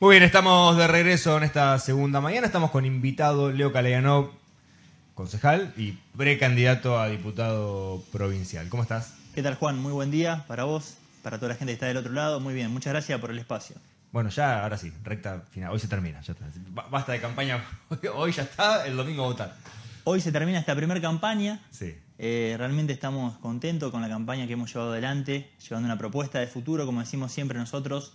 Muy bien, estamos de regreso en esta segunda mañana. Estamos con invitado Leo Caleganov, concejal y precandidato a diputado provincial. ¿Cómo estás? ¿Qué tal, Juan? Muy buen día para vos, para toda la gente que está del otro lado. Muy bien, muchas gracias por el espacio. Bueno, ya, ahora sí, recta final. Hoy se termina, ya está. Basta de campaña. Hoy ya está, el domingo votar. Hoy se termina esta primera campaña. Sí. Eh, realmente estamos contentos con la campaña que hemos llevado adelante, llevando una propuesta de futuro, como decimos siempre nosotros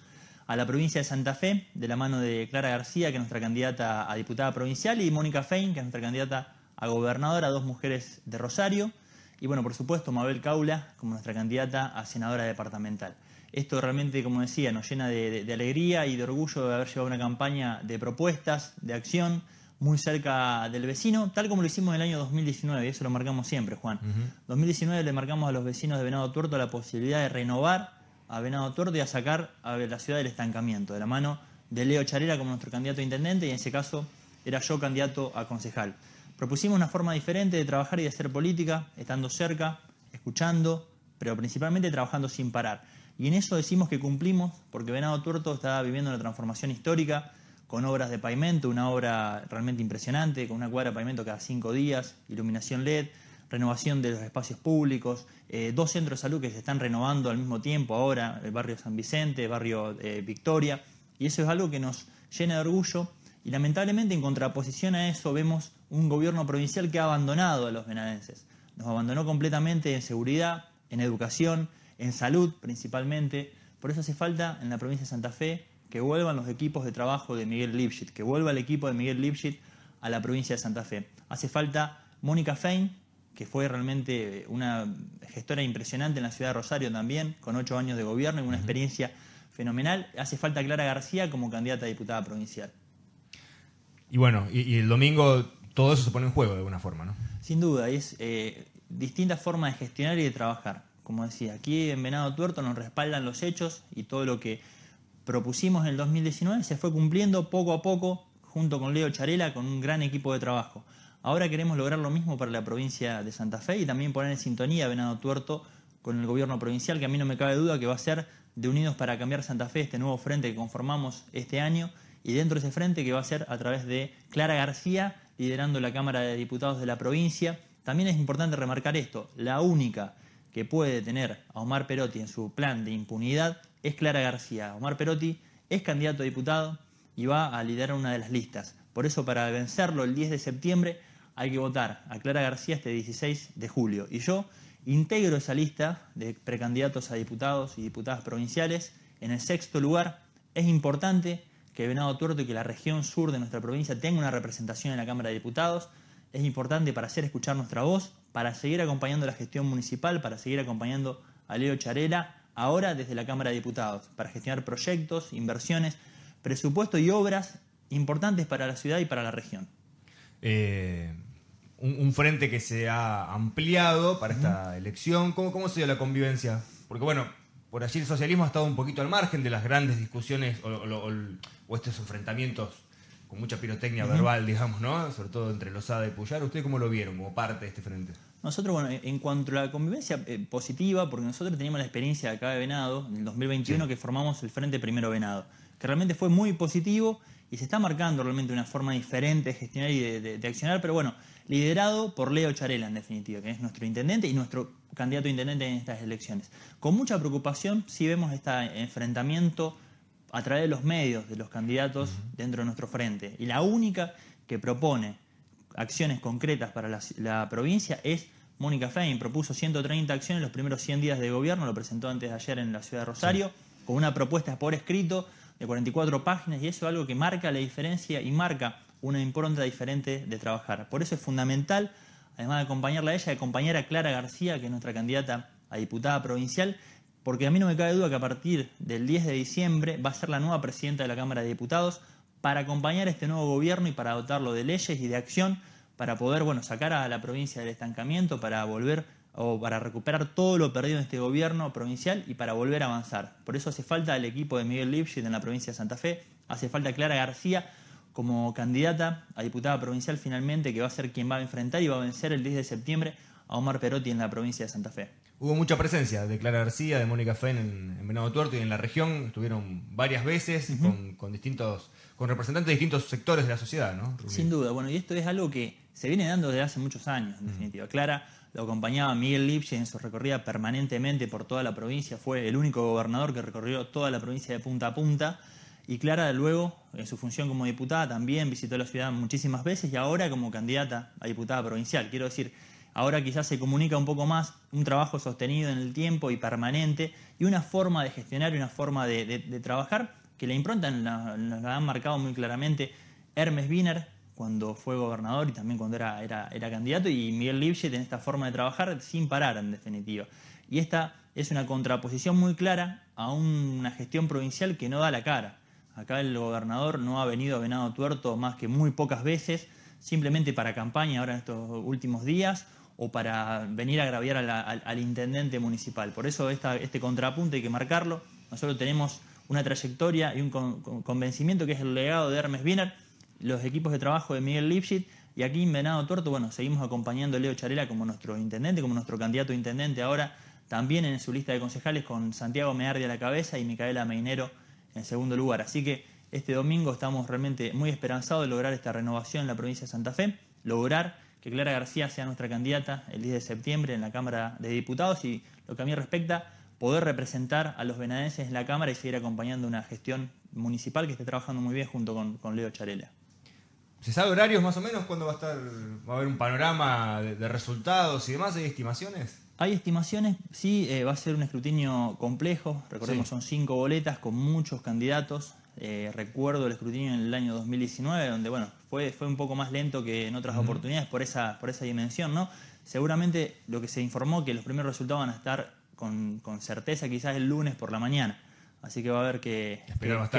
a la provincia de Santa Fe, de la mano de Clara García, que es nuestra candidata a diputada provincial, y Mónica Fein, que es nuestra candidata a gobernadora, dos mujeres de Rosario. Y bueno, por supuesto, Mabel Caula como nuestra candidata a senadora departamental. Esto realmente, como decía, nos llena de, alegría y de orgullo de haber llevado una campaña de propuestas, de acción, muy cerca del vecino, tal como lo hicimos en el año 2019, y eso lo marcamos siempre, Juan. 2019 le marcamos a los vecinos de Venado Tuerto la posibilidad de renovar a Venado Tuerto y a sacar a la ciudad del estancamiento, de la mano de Leo Charera como nuestro candidato a intendente y en ese caso era yo candidato a concejal. Propusimos una forma diferente de trabajar y de hacer política, estando cerca, escuchando, pero principalmente trabajando sin parar. Y en eso decimos que cumplimos, porque Venado Tuerto estaba viviendo una transformación histórica con obras de pavimento, una obra realmente impresionante, con una cuadra de pavimento cada cinco días, iluminación LED, renovación de los espacios públicos, eh, dos centros de salud que se están renovando al mismo tiempo ahora, el barrio San Vicente, el barrio eh, Victoria, y eso es algo que nos llena de orgullo y lamentablemente en contraposición a eso vemos un gobierno provincial que ha abandonado a los venadenses, nos abandonó completamente en seguridad, en educación, en salud principalmente, por eso hace falta en la provincia de Santa Fe que vuelvan los equipos de trabajo de Miguel Lipschitz, que vuelva el equipo de Miguel Lipschitz a la provincia de Santa Fe. Hace falta Mónica Fein, que fue realmente una gestora impresionante en la ciudad de Rosario también, con ocho años de gobierno y una experiencia fenomenal. Hace falta Clara García como candidata a diputada provincial. Y bueno, y, el domingo todo eso se pone en juego de alguna forma, ¿no? Sin duda, es eh, distintas formas de gestionar y de trabajar. Como decía, aquí en Venado Tuerto nos respaldan los hechos y todo lo que propusimos en el 2019 se fue cumpliendo poco a poco junto con Leo Charela con un gran equipo de trabajo. Ahora queremos lograr lo mismo para la provincia de Santa Fe y también poner en sintonía Venado Tuerto con el gobierno provincial, que a mí no me cabe duda que va a ser de Unidos para Cambiar Santa Fe, este nuevo frente que conformamos este año, y dentro de ese frente que va a ser a través de Clara García, liderando la Cámara de Diputados de la provincia. También es importante remarcar esto, la única que puede tener a Omar Perotti en su plan de impunidad es Clara García. Omar Perotti es candidato a diputado y va a liderar una de las listas. Por eso, para vencerlo el 10 de septiembre, hay que votar a Clara García este 16 de julio. Y yo integro esa lista de precandidatos a diputados y diputadas provinciales. En el sexto lugar, es importante que Venado Tuerto y que la región sur de nuestra provincia tenga una representación en la Cámara de Diputados. Es importante para hacer escuchar nuestra voz, para seguir acompañando la gestión municipal, para seguir acompañando a Leo Charela, ahora desde la Cámara de Diputados, para gestionar proyectos, inversiones, presupuesto y obras importantes para la ciudad y para la región. Eh, un, frente que se ha ampliado para esta elección. ¿Cómo, ¿Cómo se dio la convivencia? Porque bueno, por allí el socialismo ha estado un poquito al margen de las grandes discusiones o, estos enfrentamientos con mucha pirotecnia verbal, digamos, ¿no? Sobre todo entre Lozada y Puyar. ¿Ustedes cómo lo vieron como parte de este frente? Nosotros, bueno, en cuanto a la convivencia eh, positiva, porque nosotros teníamos la experiencia de acá de Venado, en el 2021, que formamos el Frente Primero Venado, que realmente fue muy positivo y se está marcando realmente una forma diferente de gestionar y de accionar, pero bueno, liderado por Leo Charela, en definitiva, que es nuestro intendente y nuestro candidato intendente en estas elecciones. Con mucha preocupación sí vemos este enfrentamiento a través de los medios de los candidatos dentro de nuestro frente. Y la única que propone acciones concretas para la, provincia es Mónica Fein. Propuso 130 acciones en los primeros 100 días de gobierno, lo presentó antes de ayer en la ciudad de Rosario, con una propuesta por escrito de 44 páginas y eso es algo que marca la diferencia y marca una impronta diferente de trabajar. Por eso es fundamental, además de acompañarla a ella, acompañar a Clara García, que es nuestra candidata a diputada provincial, porque a mí no me cabe duda que a partir del 10 de diciembre va a ser la nueva presidenta de la Cámara de Diputados para acompañar este nuevo gobierno y para dotarlo de leyes y de acción para poder bueno, sacar a la provincia del estancamiento, para volver o para recuperar todo lo perdido en este gobierno provincial y para volver a avanzar. Por eso hace falta el equipo de Miguel Lipschitz en la provincia de Santa Fe, hace falta Clara García, como candidata a diputada provincial finalmente, que va a ser quien va a enfrentar y va a vencer el 10 de septiembre a Omar Perotti en la provincia de Santa Fe. Hubo mucha presencia de Clara García, de Mónica Fein en, Venado Tuerto y en la región. Estuvieron varias veces con, distintos, con representantes de distintos sectores de la sociedad, ¿no? Sin duda. Bueno, y esto es algo que se viene dando desde hace muchos años, en definitiva. Clara lo acompañaba Miguel Lipschitz en su recorrida permanentemente por toda la provincia. Fue el único gobernador que recorrió toda la provincia de punta a punta. Y Clara luego en su función como diputada también visitó la ciudad muchísimas veces y ahora como candidata a diputada provincial. Quiero decir, ahora quizás se comunica un poco más un trabajo sostenido en el tiempo y permanente y una forma de gestionar y una forma de, trabajar que la impronta nos la, han marcado muy claramente Hermes Wiener cuando fue gobernador y también cuando era, candidato y Miguel Lipschitz en esta forma de trabajar sin parar en definitiva. Y esta es una contraposición muy clara a una gestión provincial que no da la cara. Acá el gobernador no ha venido a Venado Tuerto más que muy pocas veces, simplemente para campaña ahora en estos últimos días o para venir a agraviar al, intendente municipal. Por eso este contrapunto hay que marcarlo. Nosotros tenemos una trayectoria y un convencimiento que es el legado de Hermes Biener, los equipos de trabajo de Miguel Lipschitz y aquí en Venado Tuerto, bueno, seguimos acompañando a Leo Charela como nuestro intendente, como nuestro candidato a intendente ahora, también en su lista de concejales con Santiago Meardi a la cabeza y Micaela Meinero en segundo lugar. Así que este domingo estamos realmente muy esperanzados de lograr esta renovación en la provincia de Santa Fe, lograr que Clara García sea nuestra candidata el 10 de septiembre en la Cámara de Diputados y lo que a mí respecta, poder representar a los venadenses en la Cámara y seguir acompañando una gestión municipal que esté trabajando muy bien junto con, con Leo Charela. ¿Se sabe horarios más o menos cuándo va a estar, va a haber un panorama de, resultados y demás? ¿Hay estimaciones? Hay estimaciones, sí, eh, va a ser un escrutinio complejo, recordemos son cinco boletas con muchos candidatos. Eh, recuerdo el escrutinio en el año 2019, donde bueno, fue, fue un poco más lento que en otras oportunidades por esa, por esa dimensión, ¿no? Seguramente lo que se informó que los primeros resultados van a estar con, con certeza quizás el lunes por la mañana. Así que va a haber que, esperar,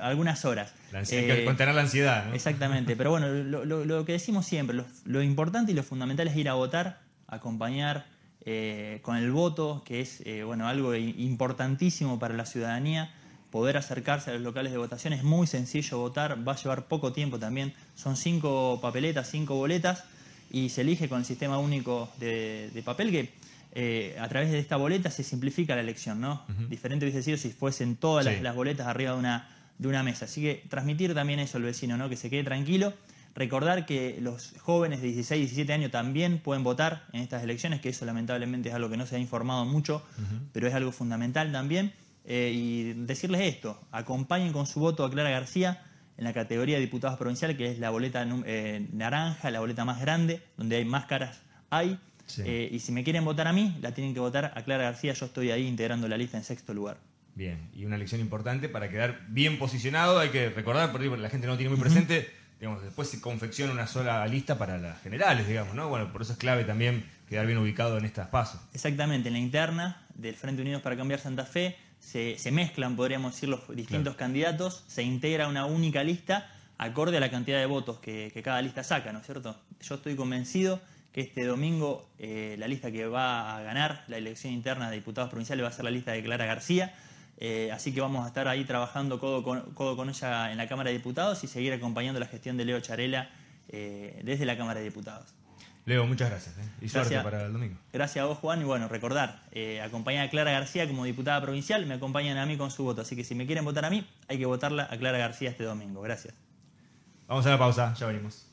algunas horas. La eh, la ansiedad. ¿no? Exactamente, pero bueno, lo, que decimos siempre, lo, importante y lo fundamental es ir a votar, acompañar eh, con el voto, que es eh, bueno, algo importantísimo para la ciudadanía, poder acercarse a los locales de votación, es muy sencillo votar, va a llevar poco tiempo también, son cinco papeletas, cinco boletas, y se elige con el sistema único de papel que eh, a través de esta boleta se simplifica la elección, ¿no? Diferente hubiese sido si fuesen todas las, boletas arriba de una, de una mesa. Así que transmitir también eso al vecino, ¿no? Que se quede tranquilo. Recordar que los jóvenes de 16, 17 años también pueden votar en estas elecciones, que eso lamentablemente es algo que no se ha informado mucho, pero es algo fundamental también. Eh, y decirles esto, acompañen con su voto a Clara García en la categoría de diputados provincial, que es la boleta eh, naranja, la boleta más grande, donde hay más caras hay. Eh, y si me quieren votar a mí, la tienen que votar a Clara García. Yo estoy ahí integrando la lista en sexto lugar. Bien, y una lección importante para quedar bien posicionado. Hay que recordar, porque la gente no lo tiene muy presente, después se confecciona una sola lista para las generales, digamos, ¿no? Bueno, por eso es clave también quedar bien ubicado en estas pasos. Exactamente, en la interna del Frente Unidos para Cambiar Santa Fe se, mezclan, podríamos decir, los distintos candidatos, se integra una única lista acorde a la cantidad de votos que, que cada lista saca, ¿no es cierto? Yo estoy convencido que este domingo eh, la lista que va a ganar la elección interna de diputados provinciales va a ser la lista de Clara García. Eh, así que vamos a estar ahí trabajando codo con, ella en la Cámara de Diputados y seguir acompañando la gestión de Leo Charela eh, desde la Cámara de Diputados. Leo, muchas gracias. Y suerte para el domingo. Gracias a vos, Juan. Y bueno, recordar, acompañar a Clara García como diputada provincial, me acompañan a mí con su voto. Así que si me quieren votar a mí, hay que votarla a Clara García este domingo. Gracias. Vamos a la pausa, ya venimos.